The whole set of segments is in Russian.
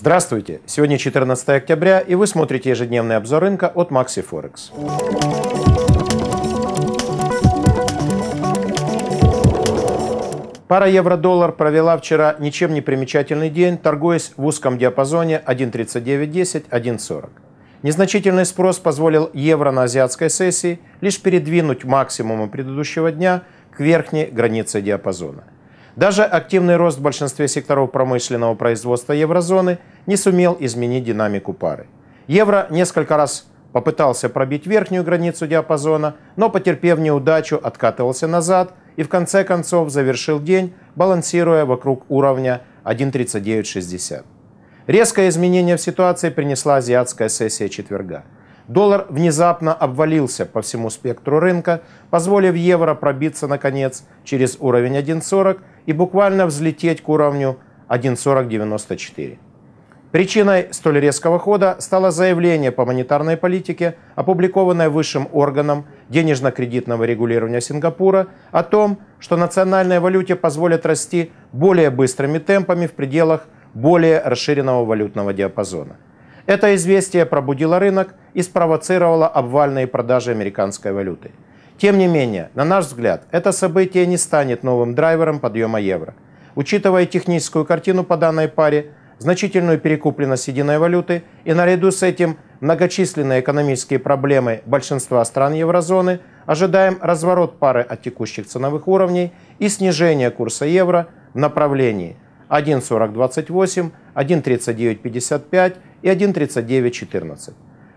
Здравствуйте! Сегодня 14 октября, и вы смотрите ежедневный обзор рынка от Maxi Forex. Пара евро-доллар провела вчера ничем не примечательный день, торгуясь в узком диапазоне 1.3910, 1.40. Незначительный спрос позволил евро на азиатской сессии лишь передвинуть максимумы предыдущего дня к верхней границе диапазона – даже активный рост в большинстве секторов промышленного производства еврозоны не сумел изменить динамику пары. Евро несколько раз попытался пробить верхнюю границу диапазона, но, потерпев неудачу, откатывался назад и в конце концов завершил день, балансируя вокруг уровня 1.3960. Резкое изменение в ситуации принесла азиатская сессия четверга – Доллар внезапно обвалился по всему спектру рынка, позволив евро пробиться, наконец, через уровень 1.40 и буквально взлететь к уровню 1.4094. Причиной столь резкого хода стало заявление по монетарной политике, опубликованное высшим органом денежно-кредитного регулирования Сингапура о том, что национальной валюте позволят расти более быстрыми темпами в пределах более расширенного валютного диапазона – это известие пробудило рынок и спровоцировало обвальные продажи американской валюты. Тем не менее, на наш взгляд, это событие не станет новым драйвером подъема евро. Учитывая техническую картину по данной паре, значительную перекупленность единой валюты и наряду с этим многочисленные экономические проблемы большинства стран еврозоны, ожидаем разворот пары от текущих ценовых уровней и снижение курса евро в направлении 1.4028, 1.3955, и 1.3914.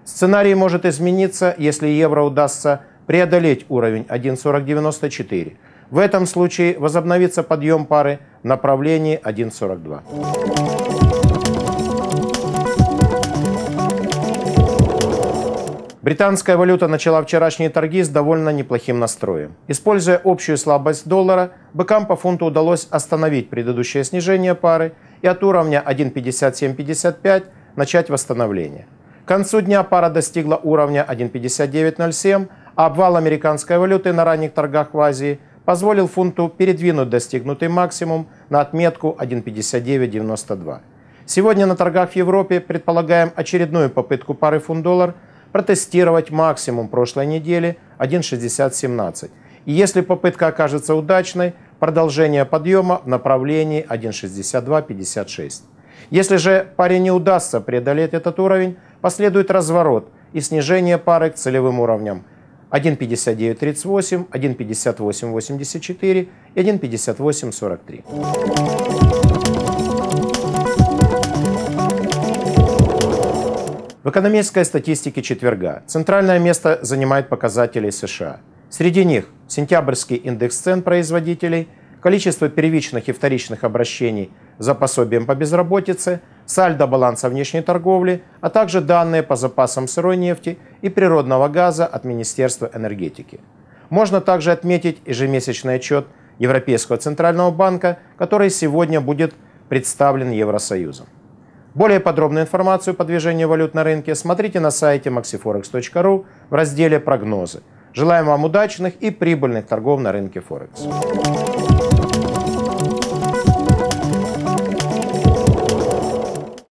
Сценарий может измениться, если евро удастся преодолеть уровень 1.4094. В этом случае возобновится подъем пары в направлении 1.42. Британская валюта начала вчерашние торги с довольно неплохим настроем. Используя общую слабость доллара, быкам по фунту удалось остановить предыдущее снижение пары и от уровня 1.5755 начать восстановление. К концу дня пара достигла уровня 1.5907, а обвал американской валюты на ранних торгах в Азии позволил фунту передвинуть достигнутый максимум на отметку 1.5992. Сегодня на торгах в Европе предполагаем очередную попытку пары фунт-доллар протестировать максимум прошлой недели 1.6017. И если попытка окажется удачной, продолжение подъема в направлении 1.6256. Если же паре не удастся преодолеть этот уровень, последует разворот и снижение пары к целевым уровням 1.5938, 1.5884 и 1.5843. В экономической статистике четверга центральное место занимает показатели США. Среди них сентябрьский индекс цен производителей, количество первичных и вторичных обращений – за пособием по безработице, сальдо баланса внешней торговли, а также данные по запасам сырой нефти и природного газа от Министерства энергетики. Можно также отметить ежемесячный отчет Европейского центрального банка, который сегодня будет представлен Евросоюзом. Более подробную информацию по движению валют на рынке смотрите на сайте maxiforex.ru в разделе «Прогнозы». Желаем вам удачных и прибыльных торгов на рынке Форекс.